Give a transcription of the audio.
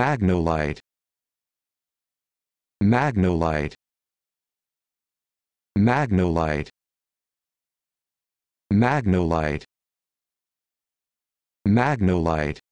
magnolite magnolite magnolite magnolite magnolite